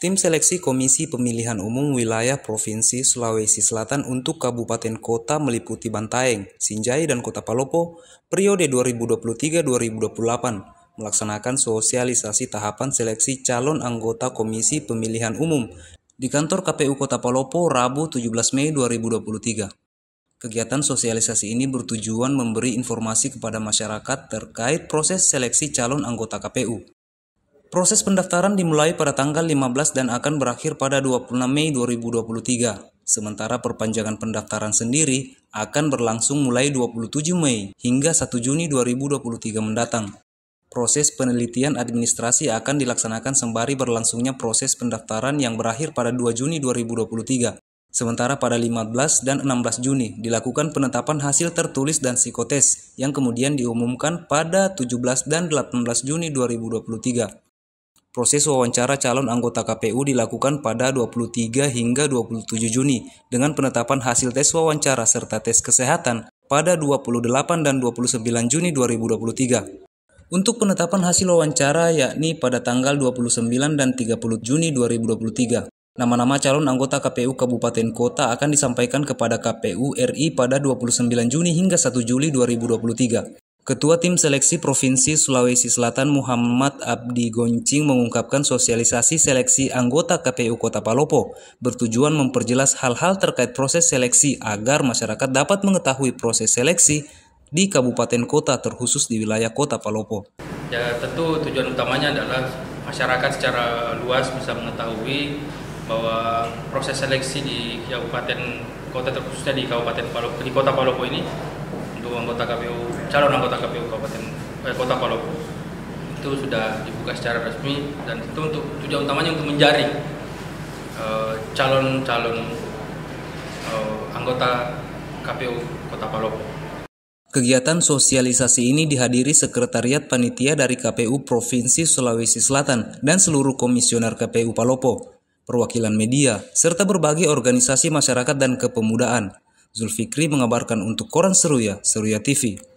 Tim seleksi Komisi Pemilihan Umum Wilayah Provinsi Sulawesi Selatan untuk Kabupaten Kota meliputi Bantaeng, Sinjai, dan Kota Palopo periode 2023-2028 melaksanakan sosialisasi tahapan seleksi calon anggota Komisi Pemilihan Umum di kantor KPU Kota Palopo Rabu 17 Mei 2023. Kegiatan sosialisasi ini bertujuan memberi informasi kepada masyarakat terkait proses seleksi calon anggota KPU. Proses pendaftaran dimulai pada tanggal 15 dan akan berakhir pada 26 Mei 2023. Sementara perpanjangan pendaftaran sendiri akan berlangsung mulai 27 Mei hingga 1 Juni 2023 mendatang. Proses penelitian administrasi akan dilaksanakan sembari berlangsungnya proses pendaftaran yang berakhir pada 2 Juni 2023. Sementara pada 15 dan 16 Juni dilakukan penetapan hasil tertulis dan psikotes yang kemudian diumumkan pada 17 dan 18 Juni 2023. Proses wawancara calon anggota KPU dilakukan pada 23 hingga 27 Juni dengan penetapan hasil tes wawancara serta tes kesehatan pada 28 dan 29 Juni 2023. Untuk penetapan hasil wawancara yakni pada tanggal 29 dan 30 Juni 2023. Nama-nama calon anggota KPU Kabupaten Kota akan disampaikan kepada KPU RI pada 29 Juni hingga 1 Juli 2023. Ketua Tim Seleksi Provinsi Sulawesi Selatan Muhammad Abdi Goncing mengungkapkan sosialisasi seleksi anggota KPU Kota Palopo bertujuan memperjelas hal-hal terkait proses seleksi agar masyarakat dapat mengetahui proses seleksi di kabupaten kota terkhusus di wilayah Kota Palopo. Ya tentu tujuan utamanya adalah masyarakat secara luas bisa mengetahui bahwa proses seleksi di kabupaten kota terkhususnya di kabupaten Palopo di Kota Palopo ini untuk anggota KPU calon anggota KPU Kabupaten eh, Kota Palopo itu sudah dibuka secara resmi dan itu untuk tujuan utamanya untuk menjaring eh, calon-calon eh, eh, anggota KPU Kota Palopo. Kegiatan sosialisasi ini dihadiri Sekretariat Panitia dari KPU Provinsi Sulawesi Selatan dan seluruh komisioner KPU Palopo, perwakilan media, serta berbagai organisasi masyarakat dan kepemudaan. Zulfikri mengabarkan untuk Koran Seruya, Seruya TV,